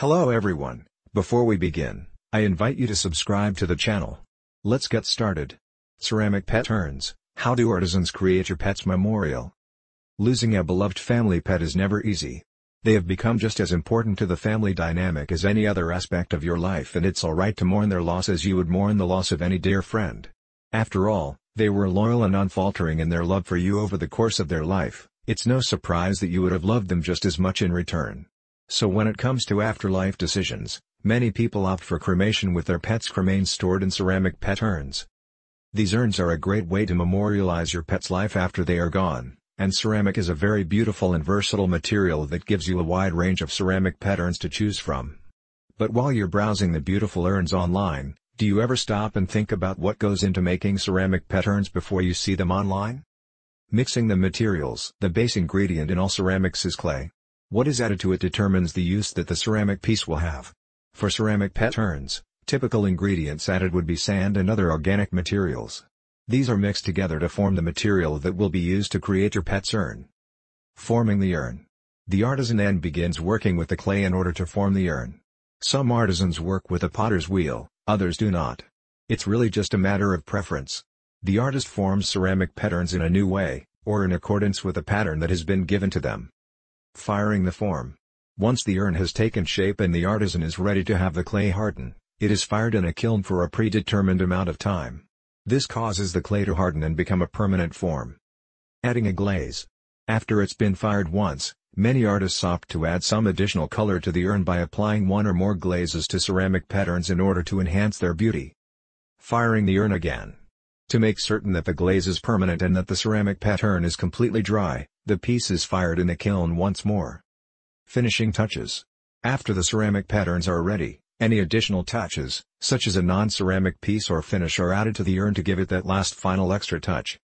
Hello everyone, before we begin, I invite you to subscribe to the channel. Let's get started. Ceramic Pet urns. How do artisans create your pet's memorial? Losing a beloved family pet is never easy. They have become just as important to the family dynamic as any other aspect of your life and it's alright to mourn their loss as you would mourn the loss of any dear friend. After all, they were loyal and unfaltering in their love for you over the course of their life, it's no surprise that you would have loved them just as much in return. So when it comes to afterlife decisions, many people opt for cremation with their pets' cremains stored in ceramic pet urns. These urns are a great way to memorialize your pet's life after they are gone, and ceramic is a very beautiful and versatile material that gives you a wide range of ceramic pet urns to choose from. But while you're browsing the beautiful urns online, do you ever stop and think about what goes into making ceramic pet urns before you see them online? Mixing the materials. The base ingredient in all ceramics is clay. What is added to it determines the use that the ceramic piece will have. For ceramic patterns, typical ingredients added would be sand and other organic materials. These are mixed together to form the material that will be used to create your pet's urn. Forming the urn. The artisan then begins working with the clay in order to form the urn. Some artisans work with a potter's wheel, others do not. It's really just a matter of preference. The artist forms ceramic patterns in a new way, or in accordance with a pattern that has been given to them. Firing the form. Once the urn has taken shape and the artisan is ready to have the clay harden, it is fired in a kiln for a predetermined amount of time. This causes the clay to harden and become a permanent form. Adding a glaze. After it's been fired once, many artists opt to add some additional color to the urn by applying one or more glazes to ceramic patterns in order to enhance their beauty. Firing the urn again. To make certain that the glaze is permanent and that the ceramic pattern is completely dry, the piece is fired in the kiln once more. Finishing touches. After the ceramic patterns are ready, any additional touches, such as a non-ceramic piece or finish are added to the urn to give it that last final extra touch.